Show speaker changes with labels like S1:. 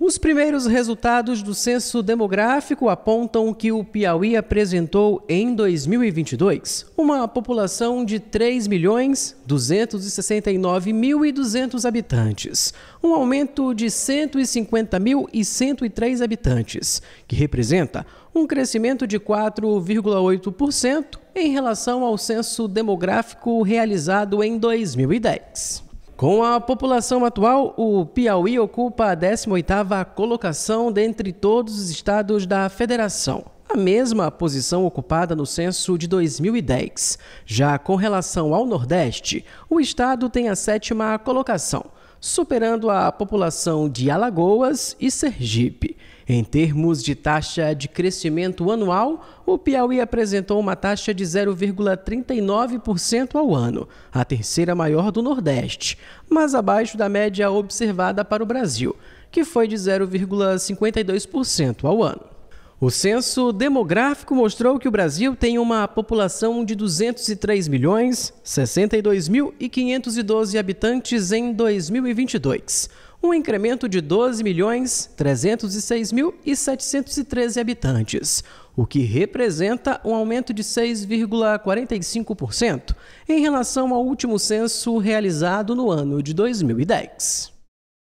S1: Os primeiros resultados do censo demográfico apontam que o Piauí apresentou em 2022 uma população de 3.269.200 habitantes, um aumento de 150.103 habitantes, que representa um crescimento de 4,8% em relação ao censo demográfico realizado em 2010. Com a população atual, o Piauí ocupa a 18ª colocação dentre todos os estados da federação, a mesma posição ocupada no censo de 2010. Já com relação ao Nordeste, o estado tem a sétima colocação, superando a população de Alagoas e Sergipe. Em termos de taxa de crescimento anual, o Piauí apresentou uma taxa de 0,39% ao ano, a terceira maior do Nordeste, mas abaixo da média observada para o Brasil, que foi de 0,52% ao ano. O censo demográfico mostrou que o Brasil tem uma população de 203 milhões 62.512 habitantes em 2022, um incremento de 12 milhões 306.713 habitantes, o que representa um aumento de 6,45% em relação ao último censo realizado no ano de 2010.